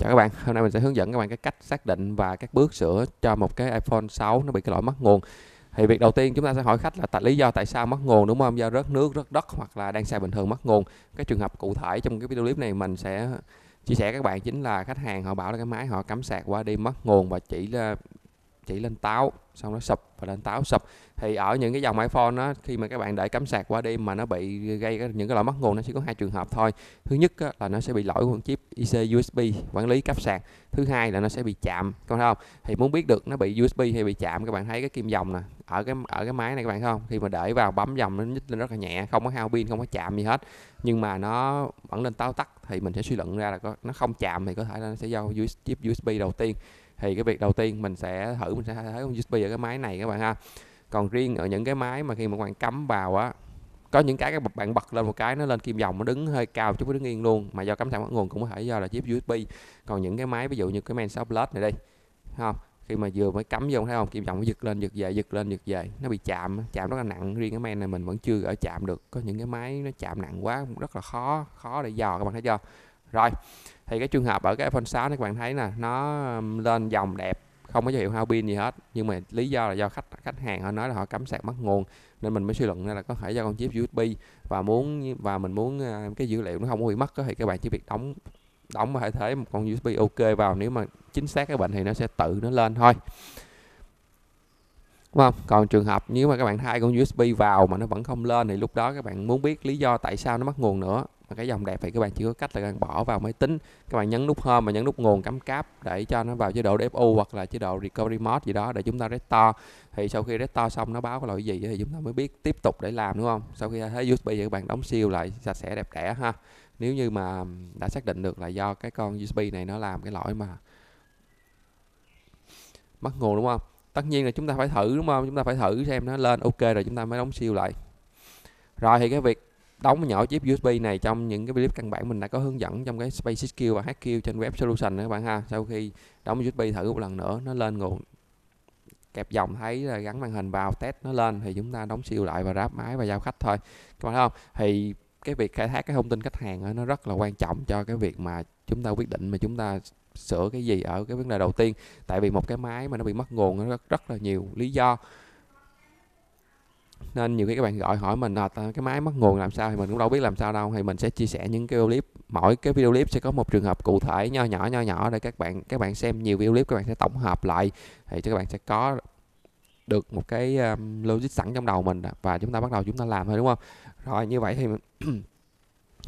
Chào các bạn, hôm nay mình sẽ hướng dẫn các bạn cái cách xác định và các bước sửa cho một cái iPhone 6 nó bị cái lỗi mất nguồn. Thì việc đầu tiên chúng ta sẽ hỏi khách là tại lý do tại sao mất nguồn đúng không? Do rớt nước, rớt đất hoặc là đang xài bình thường mất nguồn. Cái trường hợp cụ thể trong cái video clip này mình sẽ chia sẻ các bạn chính là khách hàng họ bảo là cái máy họ cắm sạc qua đi mất nguồn và chỉ là chỉ lên táo xong nó sụp và lên táo sụp thì ở những cái dòng iPhone đó khi mà các bạn để cắm sạc qua đêm mà nó bị gây những cái lỗi mất nguồn nó chỉ có hai trường hợp thôi thứ nhất á, là nó sẽ bị lỗi con chip IC USB quản lý cáp sạc thứ hai là nó sẽ bị chạm các bạn thấy không thì muốn biết được nó bị USB hay bị chạm các bạn thấy cái kim dòng nè ở cái ở cái máy này các bạn thấy không khi mà để vào bấm dòng nó nhích lên rất là nhẹ không có hao pin không có chạm gì hết nhưng mà nó vẫn lên táo tắt thì mình sẽ suy luận ra là có, nó không chạm thì có thể là nó sẽ do USB, chip USB đầu tiên thì cái việc đầu tiên mình sẽ thử mình sẽ thấy con USB ở cái máy này các bạn ha còn riêng ở những cái máy mà khi mà các bạn cắm vào á có những cái các bạn bật lên một cái nó lên kim dòng nó đứng hơi cao chút nó đứng yên luôn mà do cắm sẵn ở nguồn cũng có thể do là chip USB còn những cái máy ví dụ như cái men shop plus này đây không khi mà vừa mới cắm vô thấy không kim dòng nó giật lên giật về giật lên giật về nó bị chạm chạm rất là nặng riêng cái men này mình vẫn chưa ở chạm được có những cái máy nó chạm nặng quá rất là khó khó để dò các bạn thấy chưa rồi thì cái trường hợp ở cái iPhone 6 này các bạn thấy nè nó um, lên dòng đẹp không có dấu hiệu hao pin gì hết nhưng mà lý do là do khách khách hàng họ nói là họ cắm sạc mất nguồn nên mình mới suy luận ra là có thể do con chip USB và muốn và mình muốn ờ, cái dữ liệu nó không có bị mất thì các bạn chỉ việc đóng đóng và thay thế một con USB OK vào nếu mà chính xác cái bệnh thì nó sẽ tự nó lên thôi đúng không còn trường hợp nếu mà các bạn thay con USB vào mà nó vẫn không lên thì lúc đó các bạn muốn biết lý do tại sao nó mất nguồn nữa mà cái dòng đẹp thì các bạn chỉ có cách là các bạn bỏ vào máy tính các bạn nhấn nút home và nhấn nút nguồn cắm cáp để cho nó vào chế độ DFU hoặc là chế độ recovery mode gì đó để chúng ta restore thì sau khi restore xong nó báo cái lỗi gì thì chúng ta mới biết tiếp tục để làm đúng không sau khi thấy USB thì các bạn đóng siêu lại sạch sẽ đẹp đẽ ha nếu như mà đã xác định được là do cái con USB này nó làm cái lỗi mà mất nguồn đúng không tất nhiên là chúng ta phải thử đúng không chúng ta phải thử xem nó lên ok rồi chúng ta mới đóng siêu lại rồi thì cái việc đóng nhỏ chip USB này trong những cái clip căn bản mình đã có hướng dẫn trong cái Space Skill và HQ trên web solution các bạn ha sau khi đóng USB thử một lần nữa nó lên nguồn kẹp dòng thấy là gắn màn hình vào test nó lên thì chúng ta đóng siêu lại và ráp máy và giao khách thôi các bạn thấy không thì cái việc khai thác cái thông tin khách hàng nó rất là quan trọng cho cái việc mà chúng ta quyết định mà chúng ta sửa cái gì ở cái vấn đề đầu tiên tại vì một cái máy mà nó bị mất nguồn nó rất, rất là nhiều lý do nên nhiều khi các bạn gọi hỏi mình là cái máy mất nguồn làm sao thì mình cũng đâu biết làm sao đâu thì mình sẽ chia sẻ những cái video clip mỗi cái video clip sẽ có một trường hợp cụ thể nho nhỏ nho nhỏ để các bạn các bạn xem nhiều video clip các bạn sẽ tổng hợp lại thì cho các bạn sẽ có được một cái um, logic sẵn trong đầu mình và chúng ta bắt đầu chúng ta làm thôi đúng không rồi như vậy thì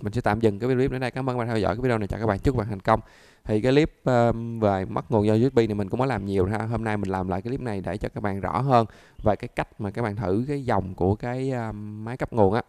mình sẽ tạm dừng cái clip đến đây cảm ơn các bạn theo dõi cái video này chào các bạn chúc các bạn thành công thì cái clip um, về mất nguồn do USB này mình cũng có làm nhiều ha hôm nay mình làm lại cái clip này để cho các bạn rõ hơn về cái cách mà các bạn thử cái dòng của cái um, máy cấp nguồn á